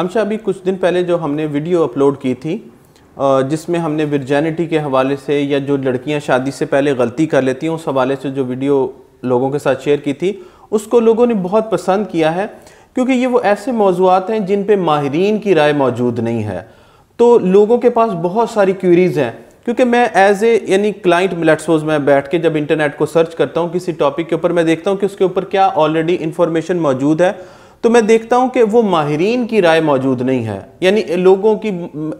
अमशा अभी कुछ दिन पहले जो हमने वीडियो अपलोड की थी जिसमें हमने वर्जैनिटी के हवाले से या जो लड़कियां शादी से पहले गलती कर लेती हैं उस हवाले से जो वीडियो लोगों के साथ शेयर की थी उसको लोगों ने बहुत पसंद किया है क्योंकि ये वो ऐसे मौजूद हैं जिन पर माहरीन की राय मौजूद नहीं है तो लोगों के पास बहुत सारी क्यूरीज़ हैं क्योंकि मैं एज ए यानी क्लाइंट मिलेट्सोज में बैठ के जब इंटरनेट को सर्च करता हूँ किसी टॉपिक के ऊपर मैं देखता हूँ कि उसके ऊपर क्या ऑलरेडी इन्फॉर्मेशन मौजूद है तो मैं देखता हूं कि वो माहरीन की राय मौजूद नहीं है यानी लोगों की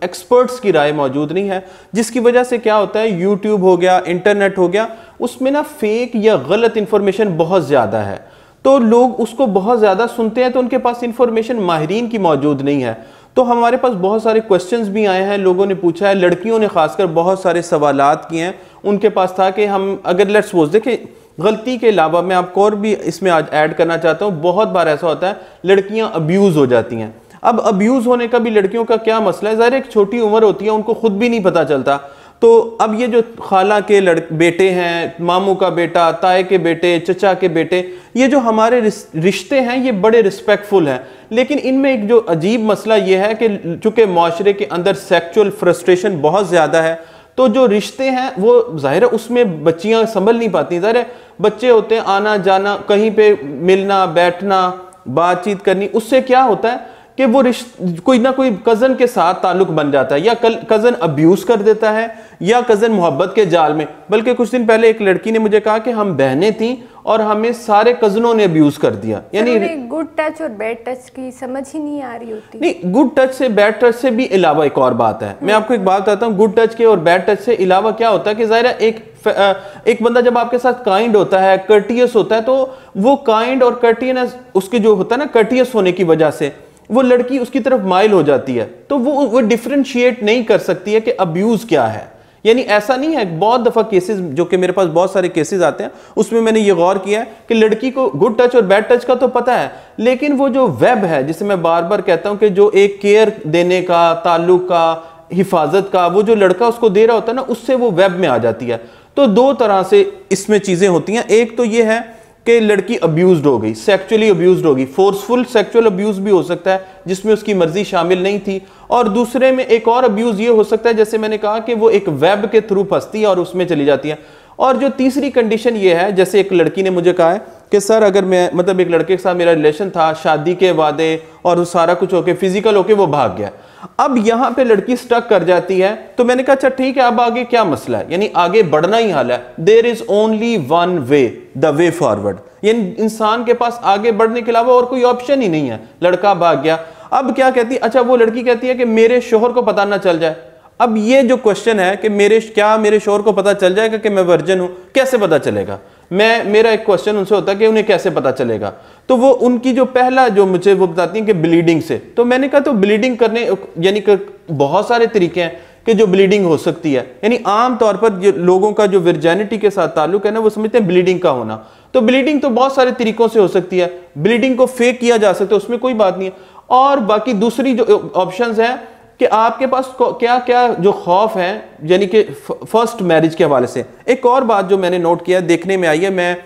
एक्सपर्ट्स की राय मौजूद नहीं है जिसकी वजह से क्या होता है यूट्यूब हो गया इंटरनेट हो गया उसमें ना फेक या गलत इंफॉर्मेशन बहुत ज़्यादा है तो लोग उसको बहुत ज़्यादा सुनते हैं तो उनके पास इंफॉर्मेशन माहरीन की मौजूद नहीं है तो हमारे पास बहुत सारे क्वेश्चंस भी आए हैं लोगों ने पूछा है लड़कियों ने खासकर बहुत सारे सवाल किए हैं उनके पास था कि हम अगर लेट्स सपोज देखें गलती के अलावा मैं आपको और भी इसमें आज ऐड करना चाहता हूँ बहुत बार ऐसा होता है लड़कियाँ अब्यूज़ हो जाती हैं अब अब्यूज़ होने का भी लड़कियों का क्या मसला है ज़ाहिर एक छोटी उम्र होती है उनको खुद भी नहीं पता चलता तो अब ये जो खाला के लड़ बेटे हैं मामू का बेटा ताए के बेटे चचा के बेटे ये जो हमारे रिश्ते हैं ये बड़े रिस्पेक्टफुल हैं लेकिन इनमें एक जो अजीब मसला ये है कि चूँकि माशरे के अंदर सेक्चुअल फ्रस्ट्रेशन बहुत ज़्यादा है तो जो रिश्ते हैं वो जाहिर है उसमें बच्चियां संभल नहीं पाती जाहिर है बच्चे होते हैं आना जाना कहीं पे मिलना बैठना बातचीत करनी उससे क्या होता है कि वो कोई ना कोई कज़न के साथ ताल्लुक बन जाता है या कज़न अब्यूज़ कर देता है या कज़न मोहब्बत के जाल में बल्कि कुछ दिन पहले एक लड़की ने मुझे कहा कि हम बहनें थीं और हमें सारे कजनों ने अब्यूज कर दिया यानी गुड टच और बैड टच की समझ ही नहीं आ रही होती नहीं गुड टच से बैड टच से भी अलावा एक और बात है हम्म। मैं आपको एक बात बताता हूँ गुड टच के और बैड टच से अलावा क्या होता है कि ज़ाहिर एक एक बंदा जब आपके साथ काइंड होता है कर्टियस होता है तो वो काइंड और कर्टियस उसके जो होता है ना कर्टियस होने की वजह से वो लड़की उसकी तरफ माइल हो जाती है तो वो वो डिफ्रेंशिएट नहीं कर सकती है कि अब्यूज़ क्या है यानी ऐसा नहीं है बहुत दफ़ा केसेस जो कि मेरे पास बहुत सारे केसेस आते हैं उसमें मैंने ये गौर किया है कि लड़की को गुड टच और बैड टच का तो पता है लेकिन वो जो वेब है जिसे मैं बार बार कहता हूँ कि जो एक केयर देने का ताल्लुक का हिफाजत का वो जो लड़का उसको दे रहा होता है ना उससे वो वेब में आ जाती है तो दो तरह से इसमें चीज़ें होती हैं एक तो ये है कि लड़की अब्यूज हो गई सेक्चुअली अब्यूज होगी फोर्सफुल सेक्चुअल अब्यूज भी हो सकता है जिसमें उसकी मर्जी शामिल नहीं थी और दूसरे में एक और अब्यूज ये हो सकता है जैसे मैंने कहा कि वो एक वेब के थ्रू फंसती है और उसमें चली जाती है और जो तीसरी कंडीशन ये है जैसे एक लड़की ने मुझे कहा है कि सर अगर मैं मतलब एक लड़के के साथ मेरा रिलेशन था शादी के वादे और वो सारा कुछ होके फिजिकल होके वो भाग गया अब यहाँ पे लड़की स्टक कर जाती है तो मैंने कहा अच्छा ठीक है अब आगे क्या मसला है यानी आगे बढ़ना ही हाल है there is only one way the way forward यानी इंसान के पास आगे बढ़ने के अलावा और कोई ऑप्शन ही नहीं है लड़का भाग गया अब क्या कहती है अच्छा वो लड़की कहती है कि मेरे शोहर को पता ना चल जाए अब ये जो क्वेश्चन है कि मेरे क्या मेरे शोहर को पता चल जाएगा कि मैं वर्जन हूं कैसे पता चलेगा मैं मेरा एक क्वेश्चन उनसे होता है कि उन्हें कैसे पता चलेगा तो वो उनकी जो पहला जो मुझे वो बताती है कि ब्लीडिंग से तो मैंने कहा तो ब्लीडिंग करने यानी कर बहुत सारे तरीके हैं कि जो ब्लीडिंग हो सकती है यानी आम तौर पर जो लोगों का जो वर्जैनिटी के साथ ताल्लुक है ना वो समझते हैं ब्लीडिंग का होना तो ब्लीडिंग तो बहुत सारे तरीकों से हो सकती है ब्लीडिंग को फेक किया जा सकता है उसमें कोई बात नहीं है और बाकी दूसरी जो ऑप्शन है कि आपके पास क्या क्या जो खौफ है यानी कि फर्स्ट मैरिज के हवाले से एक और बात जो मैंने नोट किया देखने में आई है मैं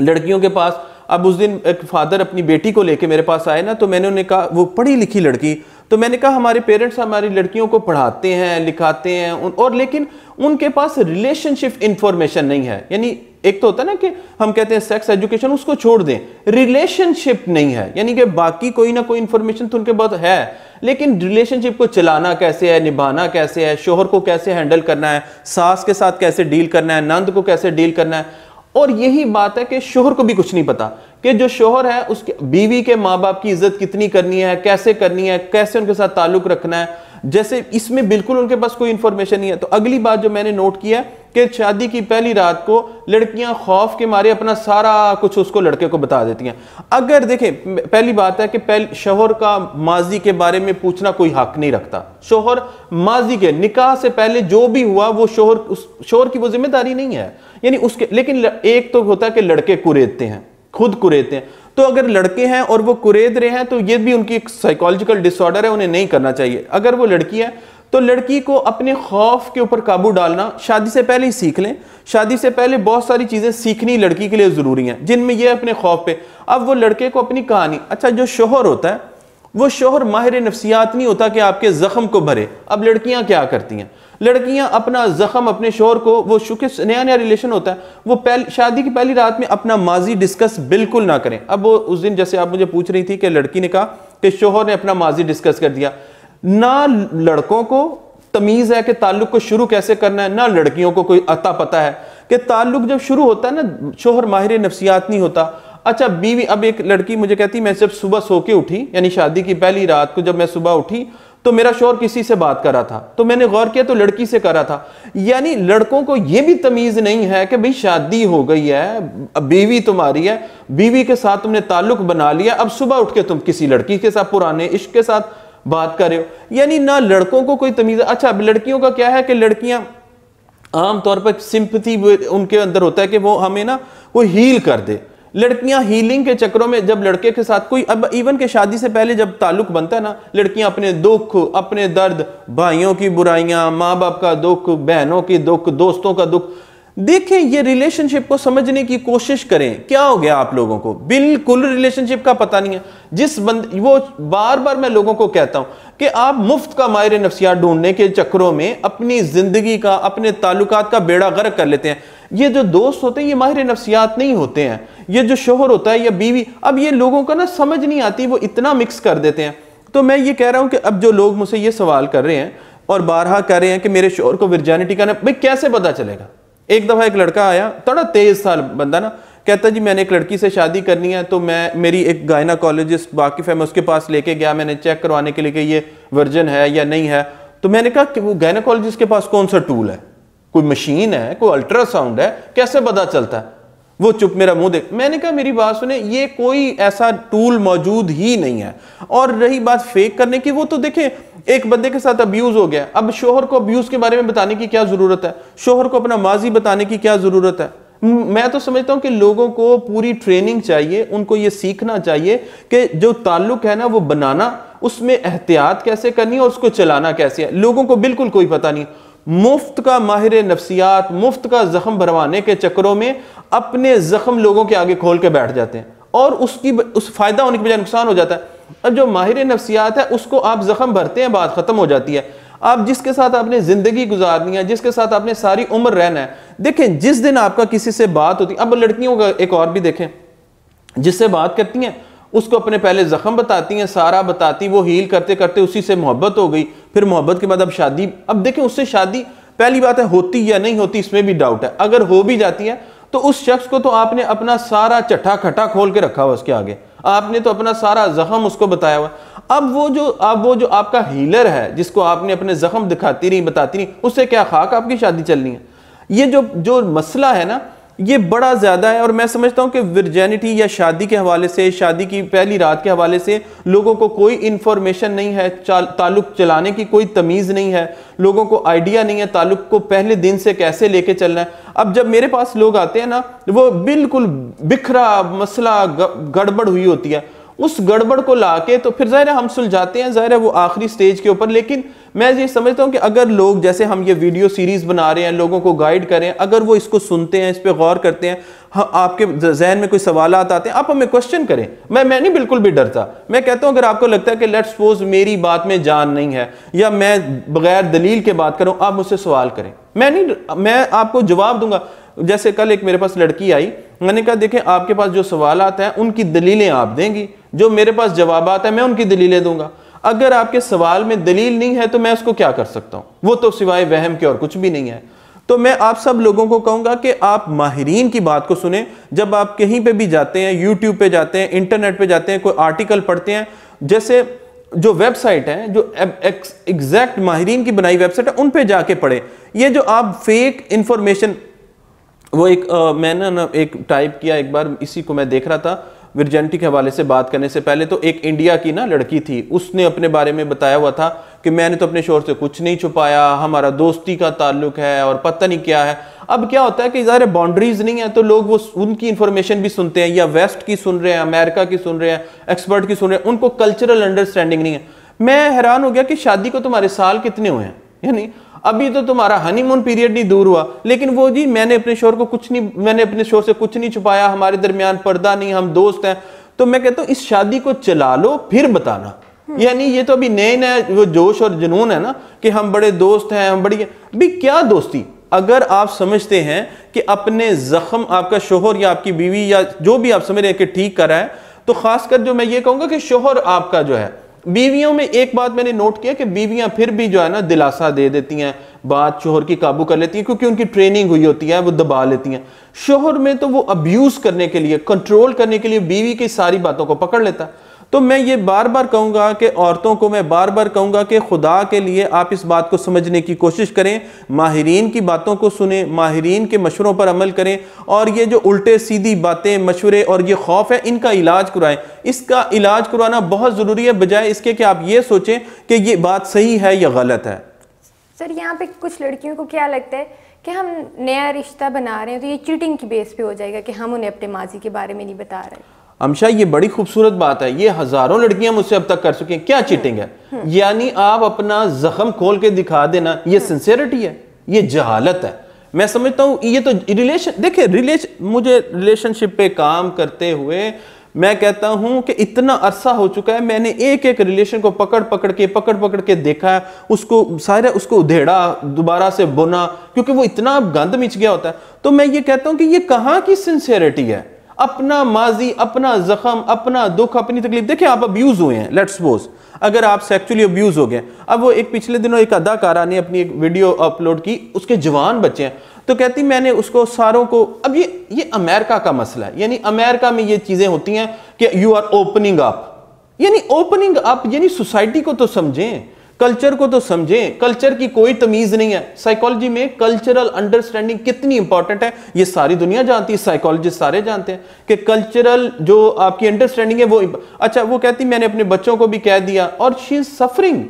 लड़कियों के पास अब उस दिन एक फादर अपनी बेटी को लेके मेरे पास आए ना तो मैंने उन्हें कहा वो पढ़ी लिखी लड़की तो मैंने कहा हमारे पेरेंट्स हमारी लड़कियों को पढ़ाते हैं लिखाते हैं और लेकिन उनके पास रिलेशनशिप इंफॉर्मेशन नहीं है यानी एक तो होता है ना कि हम कहते हैं सेक्स एजुकेशन उसको छोड़ दें रिलेशनशिप नहीं है यानी कि बाकी कोई ना कोई इंफॉर्मेशन तो उनके पास है लेकिन रिलेशनशिप को चलाना कैसे है निभाना कैसे है शोहर को कैसे हैंडल करना है सास के साथ कैसे डील करना है नंद को कैसे डील करना है और यही बात है कि शोहर को भी कुछ नहीं पता कि जो शोहर है उसके बीवी के माँ बाप की इज्जत कितनी करनी है कैसे करनी है कैसे उनके साथ ताल्लुक रखना है जैसे इसमें बिल्कुल उनके पास कोई इंफॉर्मेशन नहीं है तो अगली बात जो मैंने नोट किया है कि शादी की पहली रात को लड़कियां खौफ के मारे अपना सारा कुछ उसको लड़के को बता देती हैं अगर देखें पहली बात है कि पहले शोहर का माजी के बारे में पूछना कोई हक नहीं रखता शोहर माजी के निकाह से पहले जो भी हुआ वो शोहर उस शोहर की वो जिम्मेदारी नहीं है यानी उसके लेकिन एक तो होता है कि लड़के कुरेदते हैं खुद कुरेदते हैं तो अगर लड़के हैं और वो कुरेद रहे हैं तो ये भी उनकी एक साइकोलॉजिकल डिसऑर्डर है उन्हें नहीं करना चाहिए अगर वो लड़की है तो लड़की को अपने खौफ के ऊपर काबू डालना शादी से पहले ही सीख लें शादी से पहले बहुत सारी चीज़ें सीखनी लड़की के लिए ज़रूरी हैं जिनमें यह अपने खौफ पे अब वो लड़के को अपनी कहानी अच्छा जो शोहर होता है वो शोहर माहिर नफसियात नहीं होता कि आपके जख्म को भरे अब लड़कियाँ क्या करती हैं लड़कियाँ अपना जख्म अपने शोहर को वो शुक्र नया नया रिलेशन होता है वो पहले शादी की पहली रात में अपना माजी डिस्कस बिल्कुल ना करें अब वो उस दिन जैसे आप मुझे पूछ रही थी कि लड़की ने कहा कि शोहर ने अपना माजी डिस्कस कर दिया ना लड़कों को तमीज़ है कि ताल्लुक को शुरू कैसे करना है ना लड़कियों को कोई अता पता है कि ताल्लुक जब शुरू होता है ना शोहर माहिर नफसियात नहीं होता अच्छा बीवी अब एक लड़की मुझे कहती मैं जब सुबह सो के उठी यानी शादी की पहली रात को जब मैं सुबह उठी तो मेरा शोर किसी से बात करा था तो मैंने गौर किया तो लड़की से करा था यानी लड़कों को यह भी तमीज नहीं है कि भाई शादी हो गई है बीवी तुम्हारी है बीवी के साथ तुमने ताल्लुक बना लिया अब सुबह उठ के तुम किसी लड़की के साथ पुराने इश्क के साथ बात कर रहे हो यानी ना लड़कों को कोई तमीज अच्छा अब लड़कियों का क्या है कि लड़कियां आमतौर पर सिंपथी उनके अंदर होता है कि वो हमें ना वो हील कर दे लड़कियां हीलिंग के चक्रों में जब लड़के के साथ कोई अब इवन के शादी से पहले जब ताल्लुक बनता है ना लड़कियां अपने दुख अपने दर्द भाइयों की बुराइयां माँ बाप का दुख बहनों की दुख दोस्तों का दुख देखें ये रिलेशनशिप को समझने की कोशिश करें क्या हो गया आप लोगों को बिल्कुल रिलेशनशिप का पता नहीं है जिस बंद वो बार बार मैं लोगों को कहता हूं कि आप मुफ्त का माहिर नफसियात ढूंढने के चक्रों में अपनी जिंदगी का अपने ताल्लुकात का बेड़ा गर्क कर लेते हैं ये जो दोस्त होते हैं ये माहिर नफसियात नहीं होते हैं ये जो शोहर होता है या बीवी अब ये लोगों को ना समझ नहीं आती वो इतना मिक्स कर देते हैं तो मैं ये कह रहा हूं कि अब जो लोग मुझसे ये सवाल कर रहे हैं और बारहा कह रहे हैं कि मेरे शोहर को वर्जानिटी का ना भाई कैसे पता चलेगा एक दफ़ा एक लड़का आया थोड़ा तेज़ साल बंदा ना कहता जी मैंने एक लड़की से शादी करनी है तो मैं मेरी एक गायना कॉलेजिस्ट वाकिफ़ है मैं उसके पास लेके गया मैंने चेक करवाने के लिए कि ये वर्जन है या नहीं है तो मैंने कहा कि वो गायनाकोलॉजिस्ट के पास कौन सा टूल है कोई मशीन है कोई अल्ट्रासाउंड है कैसे पता चलता है वो चुप मेरा मुंह देख मैंने कहा मेरी बात सुने ये कोई ऐसा टूल मौजूद ही नहीं है और रही बात फेक करने की वो तो देखें एक बंदे के साथ अब्यूज़ हो गया अब शोहर को अब्यूज़ के बारे में बताने की क्या ज़रूरत है शोहर को अपना माजी बताने की क्या ज़रूरत है मैं तो समझता हूं कि लोगों को पूरी ट्रेनिंग चाहिए उनको ये सीखना चाहिए कि जो ताल्लुक है ना वो बनाना उसमें एहतियात कैसे करनी है और उसको चलाना कैसे है लोगों को बिल्कुल कोई पता नहीं मुफ्त का माहिर नफसियात मुफ्त का जख्म भरवाने के चक्करों में अपने जख्म लोगों के आगे खोल के बैठ जाते हैं और उसकी उस फायदा होने के बजाय नुकसान हो जाता है अब जो माहिर नफसियात है उसको आप जख्म भरते हैं बात ख़त्म हो जाती है आप जिसके साथ आपने ज़िंदगी गुजारनी है जिसके साथ आपने सारी उम्र रहना है देखें जिस दिन आपका किसी से बात होती अब लड़कियों का एक और भी देखें जिससे बात करती हैं उसको अपने पहले जख्म बताती हैं सारा बताती वो हील करते करते उसी से मोहब्बत हो गई फिर मोहब्बत के बाद अब शादी अब देखें उससे शादी पहली बात है होती या नहीं होती इसमें भी डाउट है अगर हो भी जाती है तो उस शख्स को तो आपने अपना सारा चट्ठा खट्टा खोल के रखा हुआ उसके आगे आपने तो अपना सारा जख्म उसको बताया हुआ अब वो जो अब वो जो आपका हीलर है जिसको आपने अपने जख्म दिखाती नहीं बताती नहीं उससे क्या खाक आपकी शादी चलनी है ये जो जो मसला है ना ये बड़ा ज़्यादा है और मैं समझता हूँ कि वर्जैनिटी या शादी के हवाले से शादी की पहली रात के हवाले से लोगों को कोई इन्फॉर्मेशन नहीं है ताल्लुक चलाने की कोई तमीज़ नहीं है लोगों को आइडिया नहीं है ताल्लुक को पहले दिन से कैसे लेके चलना है अब जब मेरे पास लोग आते हैं ना वो बिल्कुल बिखरा मसला गड़बड़ हुई होती है उस गड़बड़ को ला के तो फिर ज़ाहिर हम सुलझाते हैं ज़ाहिर है वो आखिरी स्टेज के ऊपर लेकिन मैं ये समझता हूँ कि अगर लोग जैसे हम ये वीडियो सीरीज़ बना रहे हैं लोगों को गाइड करें अगर वो इसको सुनते हैं इस पर गौर करते हैं हाँ, आपके जहन में कोई सवाल आते हैं आप हमें क्वेश्चन करें मैं मैं नहीं बिल्कुल भी डरता मैं कहता हूं अगर आपको लगता है कि लेट्स सपोज मेरी बात में जान नहीं है या मैं बगैर दलील के बात करूं आप मुझसे सवाल करें मैं नहीं मैं आपको जवाब दूंगा जैसे कल एक मेरे पास लड़की आई मैंने कहा देखें आपके पास जो सवाल आता है उनकी दलीलें आप देंगी जो मेरे पास जवाब आता है मैं उनकी दलीलें दूंगा अगर आपके सवाल में दलील नहीं है तो मैं उसको क्या कर सकता हूँ वो तो सिवाय वहम के और कुछ भी नहीं है तो मैं आप सब लोगों को कहूंगा कि आप माहरीन की बात को सुने जब आप कहीं पे भी जाते हैं यूट्यूब पे जाते हैं इंटरनेट पे जाते हैं कोई आर्टिकल पढ़ते हैं जैसे जो वेबसाइट है जो एग्जैक्ट माहरीन की बनाई वेबसाइट है उन पे जाके पढ़े ये जो आप फेक इंफॉर्मेशन वो एक आ, मैंने ना एक टाइप किया एक बार इसी को मैं देख रहा था विरजेंटी के हवाले से बात करने से पहले तो एक इंडिया की ना लड़की थी उसने अपने बारे में बताया हुआ था कि मैंने तो अपने शोर से कुछ नहीं छुपाया हमारा दोस्ती का ताल्लुक है और पता नहीं क्या है अब क्या होता है कि ज़ाहिर बाउंड्रीज नहीं है तो लोग वो उनकी इन्फॉर्मेशन भी सुनते हैं या वेस्ट की सुन रहे हैं अमेरिका की सुन रहे हैं एक्सपर्ट की सुन रहे हैं उनको कल्चरल अंडरस्टैंडिंग नहीं है मैं हैरान हो गया कि शादी को तुम्हारे साल कितने हुए हैं यानी अभी तो तुम्हारा हनीमून पीरियड नहीं दूर हुआ लेकिन वो जी मैंने अपने शोर को कुछ नहीं मैंने अपने शोर से कुछ नहीं छुपाया हमारे दरमियान पर्दा नहीं हम दोस्त हैं तो मैं कहता हूँ इस शादी को चला लो फिर बताना हम्म। यानी ये तो अभी नए नए वो जोश और जुनून है ना कि हम बड़े दोस्त हैं हम बड़ी भी क्या दोस्ती अगर आप समझते हैं कि अपने जख्म आपका शोहर या आपकी बीवी या जो भी आप समझ रहे हैं कि ठीक करा है तो खासकर जो मैं ये कहूंगा कि शोहर आपका जो है बीवियों में एक बात मैंने नोट किया कि बीवियां फिर भी जो है ना दिलासा दे देती हैं बात शोहर की काबू कर लेती हैं क्योंकि उनकी ट्रेनिंग हुई होती है वो दबा लेती हैं शोहर में तो वो अब्यूज करने के लिए कंट्रोल करने के लिए बीवी की सारी बातों को पकड़ लेता है तो मैं ये बार बार कहूंगा कि औरतों को मैं बार बार कहूँगा कि खुदा के लिए आप इस बात को समझने की कोशिश करें माहरीन की बातों को सुने माहरीन के मशवरों पर अमल करें और ये जो उल्टे सीधी बातें मशवरे और ये खौफ है इनका इलाज कराएं इसका इलाज करवाना बहुत ज़रूरी है बजाय इसके कि आप ये सोचें कि ये बात सही है या गलत है सर यहाँ पे कुछ लड़कियों को क्या लगता है कि हम नया रिश्ता बना रहे हैं तो ये चीटिंग की बेस पे हो जाएगा कि हम उन्हें अपने माजी के बारे में नहीं बता रहे अमशा ये बड़ी खूबसूरत बात है ये हजारों लड़कियां मुझसे अब तक कर चुकी हैं क्या चीटिंग हम्म, है हम्म। यानी आप अपना जख्म खोल के दिखा देना ये सिंसेरिटी हम्म। है ये जहालत है मैं समझता हूँ ये तो रिलेशन देखिए रिलेशन मुझे रिलेशनशिप पे काम करते हुए मैं कहता हूं कि इतना अरसा हो चुका है मैंने एक एक रिलेशन को पकड़ पकड़ के पकड़ पकड़ के देखा है उसको सारे उसको उधेड़ा दोबारा से बुना क्योंकि वो इतना गंद मिच गया होता है तो मैं ये कहता हूं कि ये कहाँ की सिंसेरिटी है अपना माजी अपना जख्म अपना दुख अपनी तकलीफ देखिए आप अब्यूज हुए हैं लेट सपोज अगर आप सेक्चुअली अब्यूज हो गए अब वो एक पिछले दिनों एक अदाकारा ने अपनी एक वीडियो अपलोड की उसके जवान बच्चे हैं तो कहती मैंने उसको सारों को अब ये ये अमेरिका का मसला है यानी अमेरिका में ये चीज़ें होती हैं कि यू आर ओपनिंग अप यानी ओपनिंग अप यानी सोसाइटी को तो समझें कल्चर को तो समझें कल्चर की कोई तमीज नहीं है साइकोलॉजी में कल्चरल अंडरस्टैंडिंग कितनी इंपॉर्टेंट है ये सारी दुनिया जानती है साइकोलॉजिस्ट सारे जानते हैं कि कल्चरल जो आपकी अंडरस्टैंडिंग है वो अच्छा वो कहती मैंने अपने बच्चों को भी कह दिया और शी इज सफरिंग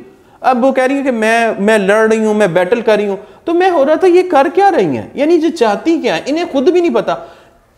अब वो कह रही है कि मैं मैं लड़ रही हूं मैं बैटल कर रही हूं तो मैं हो रहा था ये कर क्या रही हैं यानी जो चाहती क्या है इन्हें खुद भी नहीं पता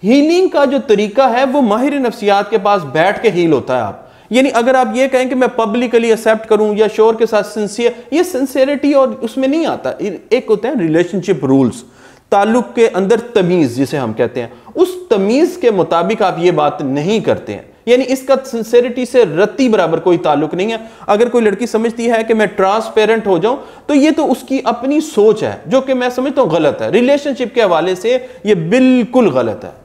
हीलिंग का जो तरीका है वो माहिर नफ्सियात के पास बैठ के हील होता है आप यानी अगर आप ये कहें कि मैं पब्लिकली एक्सेप्ट करूं या शोर के साथ सिंसियर ये सिंसियरिटी और उसमें नहीं आता एक होते हैं रिलेशनशिप रूल्स ताल्लुक के अंदर तमीज़ जिसे हम कहते हैं उस तमीज़ के मुताबिक आप ये बात नहीं करते हैं यानी इसका सिंसेरिटी से रत्ती बराबर कोई ताल्लुक नहीं है अगर कोई लड़की समझती है कि मैं ट्रांसपेरेंट हो जाऊं तो ये तो उसकी अपनी सोच है जो कि मैं समझता हूं गलत है रिलेशनशिप के हवाले से ये बिल्कुल गलत है